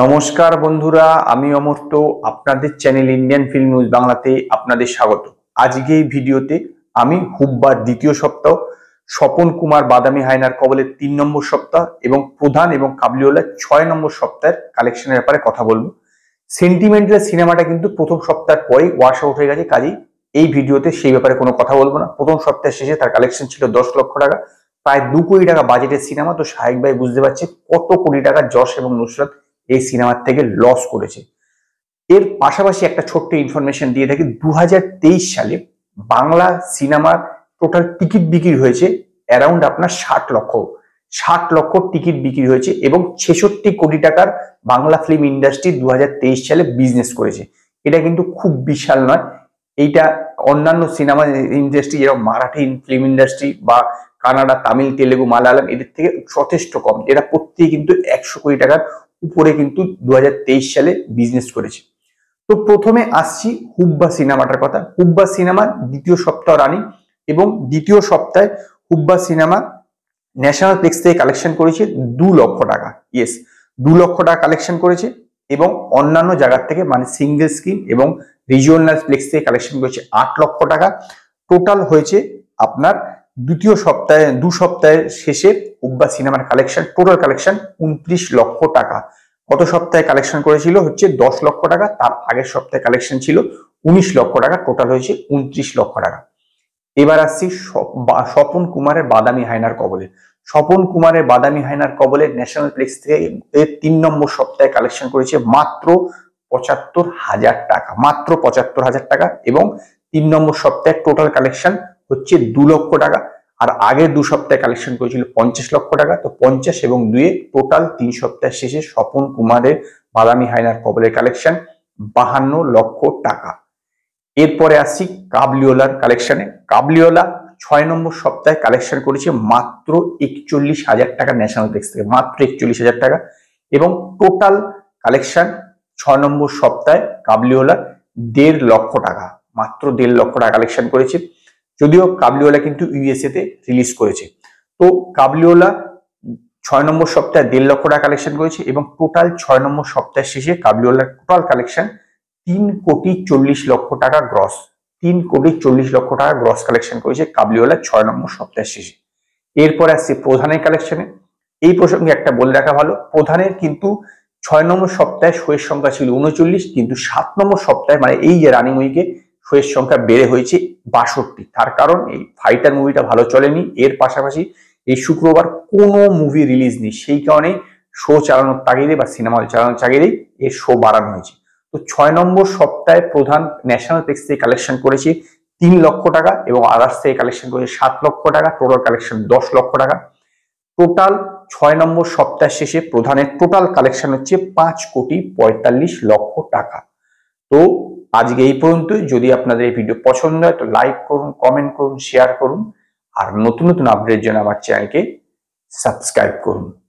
নমস্কার বন্ধুরা আমি অমর্ত আপনাদের চ্যানেল ইন্ডিয়ান ফিল্ম নিউজ বাংলাতে আপনাদের স্বাগত আজকে এই ভিডিওতে আমি হুববার দ্বিতীয় সপ্তাহ স্বপন কুমার বাদামি হায়নার কবলের তিন নম্বর সপ্তাহ এবং প্রধান এবং কাবলিওলার ছয় নম্বর সপ্তাহের কালেকশনের ব্যাপারে কথা বলবো সেন্টিমেন্টাল সিনেমাটা কিন্তু প্রথম সপ্তাহের পরেই ওয়াশ আউট হয়ে গেছে কাজেই এই ভিডিওতে সেই ব্যাপারে কোনো কথা বলবো না প্রথম সপ্তাহের শেষে তার কালেকশন ছিল দশ লক্ষ টাকা প্রায় দু কোটি টাকা বাজেটের সিনেমা তো সাহেক ভাই বুঝতে পারছে কত কোটি টাকা যশ এবং নুসরাত এই সিনেমার থেকে লস করেছে এর পাশাপাশি একটা ছোট্ট ইনফরমেশন দিয়ে থাকি দু সালে বাংলা সিনেমার টোটাল টিকিট বিক্রি হয়েছে অ্যারাউন্ড আপনার ষাট লক্ষ ষাট লক্ষ টিকিট বিক্রি হয়েছে এবং ছেষট্টি কোটি টাকার বাংলা ফিল্ম ইন্ডাস্ট্রি দু সালে বিজনেস করেছে এটা কিন্তু খুব বিশাল নয় এইটা অন্যান্য সিনেমা ইন্ডাস্ট্রি যেরকম মারাঠি ফিল্ম ইন্ডাস্ট্রি বা কানাডা তামিল তেলেগু মালায়ালাম এদের থেকে যথেষ্ট কম এরা প্রত্যেকে কিন্তু একশো কোটি টাকার উপরে কিন্তু দু সালে বিজনেস করেছে তো প্রথমে আসছি হুব্বা সিনেমাটার কথা হুব্বা সিনেমা দ্বিতীয় সপ্তাহ রানি এবং দ্বিতীয় সপ্তাহে হুব্বা সিনেমা ন্যাশনাল প্লেক্স থেকে কালেকশন করেছে দু লক্ষ টাকা ইয়েস দু লক্ষ টাকা কালেকশন করেছে এবং অন্যান্য জায়গার থেকে মানে সিঙ্গেল স্ক্রিন এবং রিজিওনাল প্লেক্স থেকে কালেকশন করেছে আট লক্ষ টাকা টোটাল হয়েছে আপনার দ্বিতীয় সপ্তাহে দু সপ্তাহের শেষে উব্বা সিনেমার কালেকশন টোটাল কালেকশন উনত্রিশ লক্ষ টাকা গত সপ্তাহে কালেকশন করেছিল হচ্ছে দশ লক্ষ টাকা তার আগের সপ্তাহে কালেকশন ছিল উনিশ লক্ষ টাকা টোটাল হয়েছে উনত্রিশ লক্ষ টাকা এবার আসছি স্বপন কুমারের বাদামি হায়নার কবলে স্বপন কুমারের বাদামি হায়নার কবলে ন্যাশনাল প্লেক্স থেকে তিন নম্বর সপ্তাহে কালেকশন করেছে মাত্র পঁচাত্তর হাজার টাকা মাত্র পঁচাত্তর হাজার টাকা এবং তিন নম্বর সপ্তাহে টোটাল কালেকশন হচ্ছে দু লক্ষ টাকা আর আগের দু সপ্তাহে কালেকশন করেছিল পঞ্চাশ লক্ষ টাকা তো পঞ্চাশ এবং দুয়ে টোটাল তিন সপ্তাহ শেষে স্বপন কুমারের বাদামি হাইনার কবলের কালেকশন বাহান্ন লক্ষ টাকা এরপরে আসি কাবলিওলার কালেকশনে কাবলিওলা ছয় নম্বর সপ্তাহে কালেকশন করেছে মাত্র একচল্লিশ হাজার টাকা ন্যাশনাল টেক্স থেকে মাত্র একচল্লিশ হাজার টাকা এবং টোটাল কালেকশন ছয় নম্বর সপ্তাহে কাবলিওলা দেড় লক্ষ টাকা মাত্র দেড় লক্ষ টাকা কালেকশন করেছে যদিও কাবলিওয়ালা কিন্তু ইউএসএতে রিলিজ করেছে তো কাবলিওয়ালা ছয় নম্বর সপ্তাহে দেড় লক্ষ টাকা কালেকশন করেছে এবং টোটাল ছয় নম্বর সপ্তাহের শেষে কাবলিওয়ালার টোটাল কালেকশন তিন কোটি চল্লিশ লক্ষ টাকা গ্রস তিন কোটি চল্লিশ লক্ষ টাকা গ্রস কালেকশন করেছে কাবলিওয়ালা ছয় নম্বর সপ্তাহের শেষে এরপর আসছে প্রধানের কালেকশনে এই প্রসঙ্গে একটা বলে রাখা ভালো প্রধানের কিন্তু ছয় নম্বর সপ্তাহে শোয়ের সংখ্যা ছিল উনচল্লিশ কিন্তু সাত নম্বর সপ্তাহে মানে এই যে রানিং উইকে শোয়ের সংখ্যা বেড়ে হয়েছে বাষট্টি তার কারণ এই ফাইটার মুভিটা ভালো চলেনি এর পাশাপাশি এই শুক্রবার কোনো মুভি রিলিজ নেই সেই কারণে শো চালানোর তাগিদে বা সিনেমা চালানোর তাগিদেই এর শো বাড়ানো হয়েছে তো ছয় নম্বর সপ্তাহে প্রধান ন্যাশনাল প্লেক্স থেকে কালেকশন করেছে তিন লক্ষ টাকা এবং আদার্স থেকে কালেকশন করেছে সাত লক্ষ টাকা টোটাল কালেকশন দশ লক্ষ টাকা টোটাল ছয় নম্বর সপ্তাহ শেষে প্রধানের টোটাল কালেকশন হচ্ছে পাঁচ কোটি পঁয়তাল্লিশ লক্ষ টাকা তো আজকে এই পর্যন্তই যদি আপনাদের এই ভিডিও পছন্দ হয় তো লাইক করুন কমেন্ট করুন শেয়ার করুন আর নতুন নতুন আপডেট জন্য আমার চ্যানেলকে সাবস্ক্রাইব করুন